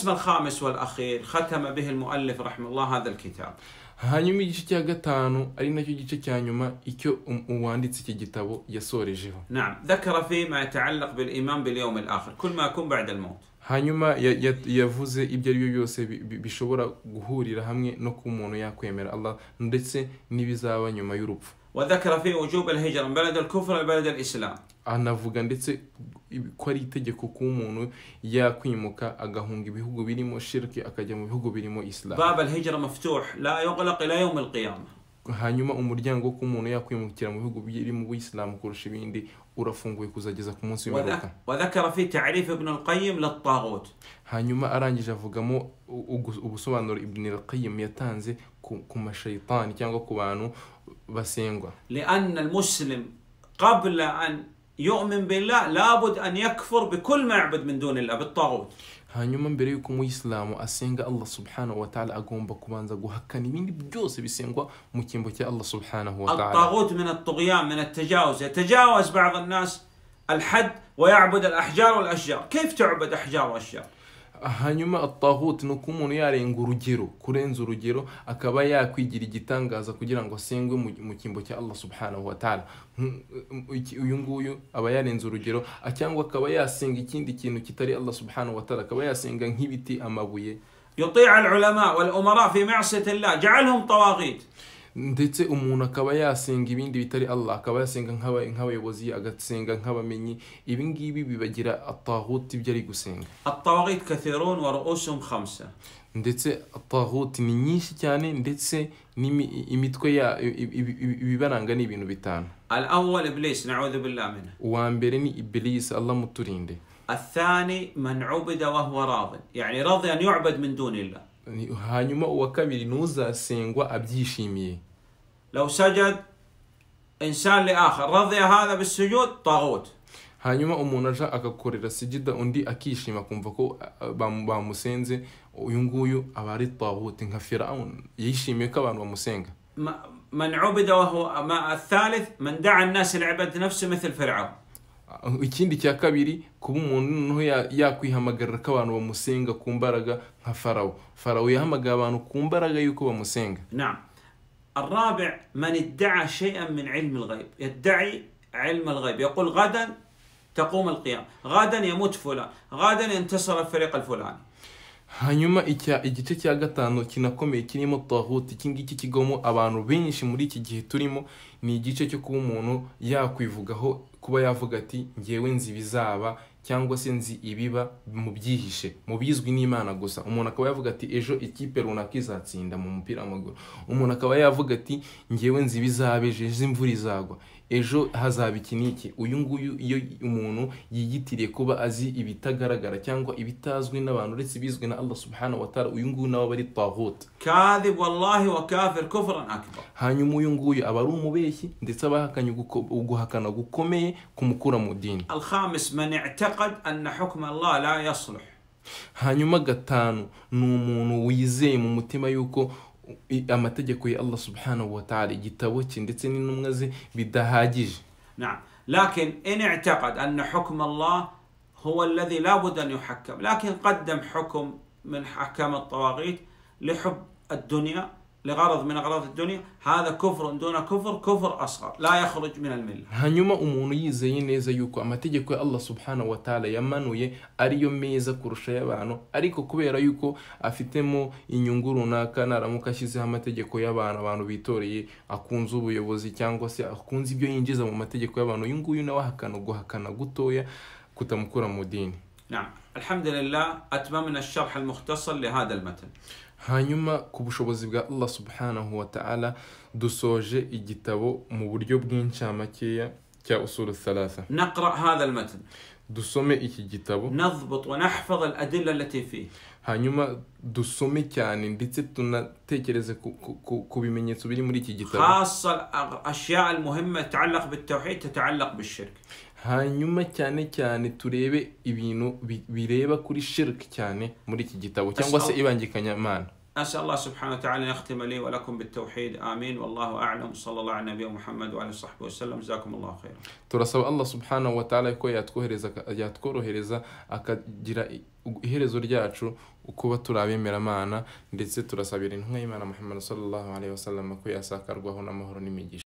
القسم الخامس والأخير ختم به المؤلف رحمه الله هذا الكتاب hanyuma igice cya gatanu ari nacyo gice cya nyuma icyo um- uwanditse iki gitabo yasorejeho نعم ذكر ما يتعلق بالإيمان باليوم الآخر كل ما يكون بعد الموت hanyuma yavuze ibyo ari byo byose bishobora guhurira hamwe no kuba umuntu yakwemera allah ndetse n'ibizaba nyuma y'urupfu anavuga ndetse ko ari itegeko kuba umuntu yakwimuka agahunga ibihugu birimo shirki akajya mu bihugu birimo isilamu hanyuma umuryango ko umuntu yakwimukira mu bihugu biri mu Islam kurusha ibindi urafunguye kuzageza ku munsi w'imperuka wadhakara fi ta'rif ibn al-qayyim lit-taghut hanyuma arangije avugamo ubusobanuro ibn al-qayyim yatanze ku mashayitani cyangwa ku bantu basengwa al-muslim qabla an يؤمن بالله لابد أن يكفر بكل معبد من دون الله بالطاغوت hanyuma mbere y'uko umuyisilamu asenga allah subhanahu wataala agomba kubanza guhakana ibindi byose bisengwa mu cyimbo cya allah subhanahu wataala الطاغوت من الطغيان من التجاوز يتجاوز بعض الناس الحد ويعبد الاحجار والاشجار كيف تعبد احجار واشجار hanyuma atahuti no kumuntu yarenga urugero kurenza urugero akaba yakwigira igitangaza kugira ngo asengwe mu kimbo cya allah subhanahu wa ta'ala uyu nguyu aba yarenza urugero cyangwa akaba yasenga ikindi kintu kitari allah subhanahu wa ta'ala akaba yasenga nk'ibiti amabuye يطيع العلماء والأمراء في معصية الله جعلهم طواغيت ndetse umuntu akaba yasenga ibindi bitari allah akaba yasenga nk'aba nk'abayobozi agasenga nk'abamenyi ibi ngibi bibagira atahuti ibyo ari gusenga kathirun wa ورؤوسهم khamsa ndetse atahuti ni nyinshi cyane ndetse imitwe ya ibibaranga ni ibintu bitanu al-awwal iblis na'udhu بالله minhu wa mbere ni iblis allah muturinde الثاني من عبد وهو راض يعني راضي أن يعبد من دون الله hanyuma uwa kabiri ntuzasengwa abyishimiye لو سجد انسان لاخر رضي هذا بالسجود طاغوت hanyuma umuntu aja agakorera sijida undi akishima kumva ko bamusenze uyu nguyu aba ari tawuti nka firawuni yishimiye ko abantu bamusenga من عبد وهو الثالث من دعا الناس لعبادة نفسه مثل فرعون ikindi cya kabiri kuba umuntu noneho yakwihamagarira ko abantu bamusenga ku mbaraga nka farawo farawo yahamagaye abantu ku mbaraga y'uko bamusenga الرابع من ادعى شيئا من علم الغيب يدعي علم الغيب يقول غدا تقوم القيامة غدا يموت فلان غدا ينتصر الفريق الفلاني hanyuma igice cya gatanu kinakomeye kirimo twahuti iki ngiki kigamo abantu benshi muri iki gihe turimo ni igice cyo kuba umuntu yakwivugaho kuba yavuga ati ngewe nzi ibizaba cyangwa se nzi ibiba mu byihishe mu bizwi n'imana gusa umuntu akaba yavuga ati ejo ikipe runaka izatsinda mu mupira w'amaguru umuntu akaba yavuga ati ngewe nzi ibizaba ejo imvura izagwa ejo hazaba iki n'iki uyu nguyu iyo umuntu yiyitiriye kuba azi ibitagaragara cyangwa ibitazwi n'abantu uretse bizwi na allah subhanahu wa ta'ala uyu nguyu nawe aba ari tahuta kadhib wallahi wa kafir kufran akbar hanyuma uyu nguyu aba ari umubeshyi ndetse aba ahakanye uguhakana gukomeye kumukura mu dini hanyuma gatanu ni umuntu wizeye mu mutima yuko amategeko ya allah subhanahu wa ta'ala igitabo cye ndetse n'intumwa ze bidahagije لكن إن اعتقد أن حكم الله هو الذي لا بد أن يحكم لكن قدم حكم من حكام الطواغيت لحب الدنيا لغرض من اغراض الدنيا هذا كفر دون كفر كفر اصغر لا يخرج من المله هنيما اموني زي نيزا يوكو امتيجيكو الله سبحانه وتعالى يمانوي اريو ميزا كورشا يابانو اريكو كبيرا يوكو افيتمو انيونغورو ناكا ناراموكاشيزي امتيجيكو يابانو بانو بيتوري اكونزو يوزي تشانغو سي اكونزي بيو انجيزا امتيجيكو يابانو ينغو ينا واحكانو غوحكانا غوتويا كتمكورا مدين نعم الحمد لله اتممنا الشرح المختصر لهذا المتن hanyuma ku bushobozi bwa allah subhanahu wa ta'ala dusoje igitabo mu buryo bw'incamakeya cya usuru thalatha nakra hadha almatn dusome iki gitabo nazbut wa nahfaz al adilla allati fi hanyuma dusome cyane ndetse tunatekereze ku bimenyetso biri muri iki gitabo al muhimma ta'allaq المهمة tawhid ta'allaq bil shirk hanyuma cyane cyane turebe ibintu bireba kuri shirk cyane muri iki gitabo cyangwa se ibangikanya ibangikanyamana أسأل الله سبحانه وتعالى أن يختم لي ولكم بالتوحيد آمين والله أعلم صلى الله على النبي محمد وعلى صحبه وسلم جزاكم الله خيرا ترى سوى الله سبحانه وتعالى كو يتكوهرز يتكوهرز أكجرا هرز رجاتشو وكو ترى مرمانا ديت ترى سبيرين هنا محمد صلى الله عليه وسلم كو يساكر قهونا مهرني ميجيش